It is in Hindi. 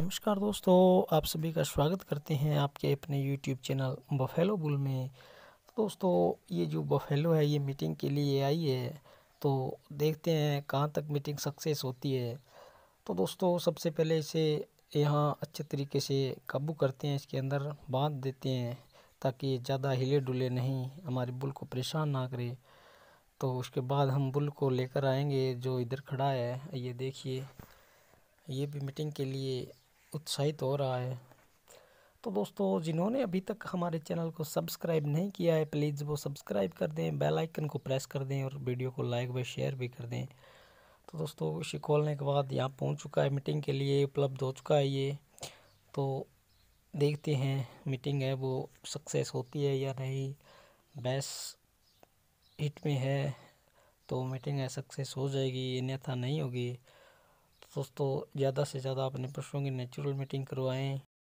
नमस्कार दोस्तों आप सभी का स्वागत करते हैं आपके अपने यूट्यूब चैनल बफेलो बुल में तो दोस्तों ये जो बफेलो है ये मीटिंग के लिए आई है तो देखते हैं कहाँ तक मीटिंग सक्सेस होती है तो दोस्तों सबसे पहले इसे यहाँ अच्छे तरीके से काबू करते हैं इसके अंदर बांध देते हैं ताकि ज़्यादा हिले डुले नहीं हमारे बुल को परेशान ना करे तो उसके बाद हम बुल को लेकर आएंगे जो इधर खड़ा है ये देखिए ये भी मीटिंग के लिए उत्साहित हो रहा है तो दोस्तों जिन्होंने अभी तक हमारे चैनल को सब्सक्राइब नहीं किया है प्लीज़ वो सब्सक्राइब कर दें बेल आइकन को प्रेस कर दें और वीडियो को लाइक व शेयर भी कर दें तो दोस्तों इसे खोलने के बाद यहाँ पहुँच चुका है मीटिंग के लिए उपलब्ध हो चुका है ये तो देखते हैं मीटिंग है वो सक्सेस होती है या नहीं बैस हिट में है तो मीटिंग है सक्सेस हो जाएगी अन्यथा नहीं होगी दोस्तों ज़्यादा से ज़्यादा अपने पशुओं की नेचुरल मीटिंग करवाएं